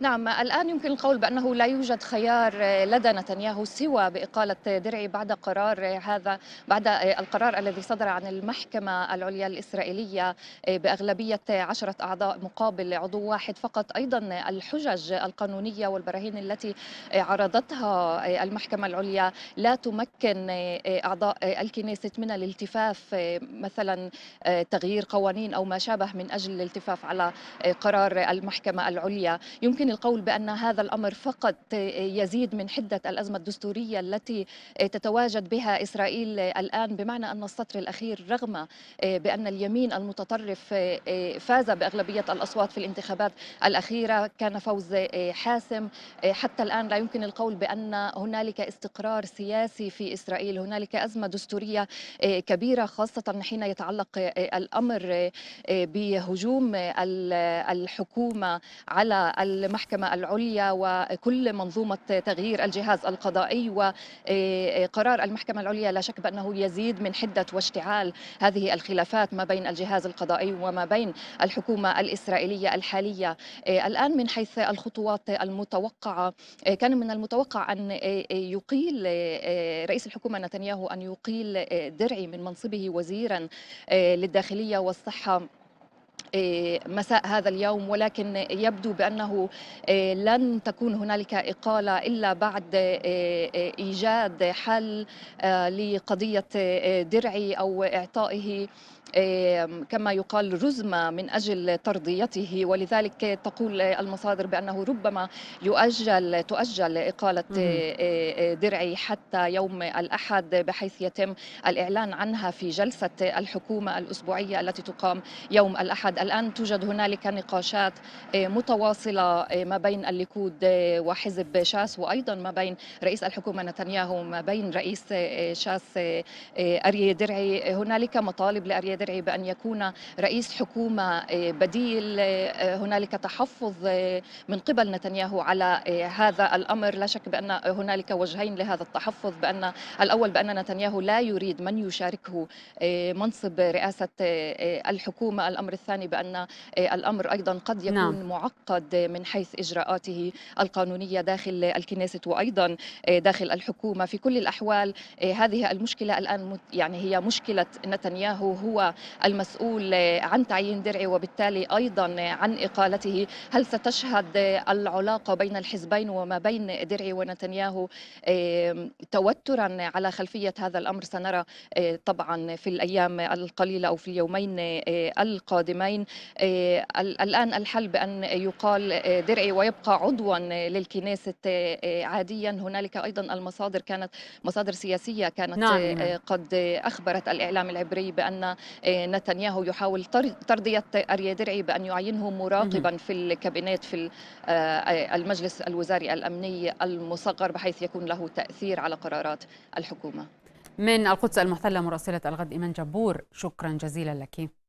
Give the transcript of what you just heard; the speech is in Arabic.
نعم الآن يمكن القول بأنه لا يوجد خيار لدى نتنياهو سوى بإقالة درعي بعد قرار هذا بعد القرار الذي صدر عن المحكمة العليا الإسرائيلية بأغلبية عشرة أعضاء مقابل عضو واحد فقط أيضا الحجج القانونية والبراهين التي عرضتها المحكمة العليا لا تمكن أعضاء الكنيسة من الالتفاف مثلا تغيير قوانين أو ما شابه من أجل الالتفاف على قرار المحكمة العليا يمكن يمكن القول بأن هذا الأمر فقط يزيد من حدة الأزمة الدستورية التي تتواجد بها إسرائيل الآن بمعنى أن السطر الأخير رغم بأن اليمين المتطرف فاز بأغلبية الأصوات في الانتخابات الأخيرة كان فوز حاسم حتى الآن لا يمكن القول بأن هنالك استقرار سياسي في إسرائيل هنالك أزمة دستورية كبيرة خاصة حين يتعلق الأمر بهجوم الحكومة على المحكمة المحكمة العليا وكل منظومة تغيير الجهاز القضائي وقرار آه، المحكمة العليا لا شك بأنه يزيد من حدة واشتعال هذه الخلافات ما بين الجهاز القضائي وما بين الحكومة الإسرائيلية الحالية آه، الآن من حيث الخطوات المتوقعة آه، كان من المتوقع أن يقيل رئيس الحكومة نتنياهو أن يقيل درعي من منصبه وزيرا للداخلية والصحة إيه، مساء هذا اليوم ولكن يبدو بانه إيه، لن تكون هنالك اقاله الا بعد إيه، ايجاد حل آه، لقضيه درعي او اعطائه كما يقال رزمة من أجل ترضيته ولذلك تقول المصادر بأنه ربما يؤجل تؤجل إقالة درعي حتى يوم الأحد بحيث يتم الإعلان عنها في جلسة الحكومة الأسبوعية التي تقام يوم الأحد أحد الآن توجد هنالك نقاشات آه، متواصلة آه، ما بين الليكود آه، وحزب شاس وأيضا ما بين رئيس الحكومة نتنياهو وما بين رئيس شاس أري درعي هنالك مطالب لأري درعي بأن يكون رئيس حكومة بديل هنالك تحفظ من قبل نتنياهو على هذا الأمر لا شك بأن هنالك وجهين لهذا التحفظ بأن الأول بأن نتنياهو لا يريد من يشاركه منصب رئاسة الحكومة الأمر الثاني الثاني بأن آه، الأمر أيضا قد يكون نعم. معقد من حيث إجراءاته القانونية داخل الكنيسة وأيضا آه، داخل الحكومة في كل الأحوال آه، هذه المشكلة الآن يعني هي مشكلة نتنياهو هو المسؤول عن تعيين درعي وبالتالي أيضا عن إقالته هل ستشهد العلاقة بين الحزبين وما بين درعي ونتنياهو توترا على خلفية هذا الأمر سنرى طبعا في الأيام القليلة أو في اليومين القادمين العامين آه، الآن الحل بأن يقال آه، درعي ويبقى عضوا آه، للكنيسة عاديا هنالك أيضا المصادر كانت مصادر سياسية كانت نعم. قد أخبرت الإعلام العبري بأن نتنياهو يحاول ترضية أريا درعي بأن يعينه مراقبا في الكابينات في المجلس الوزاري الأمني المصغر بحيث يكون له تأثير على قرارات الحكومة من القدس المحتلة مراسلة الغد إيمان جبور شكرا جزيلا لك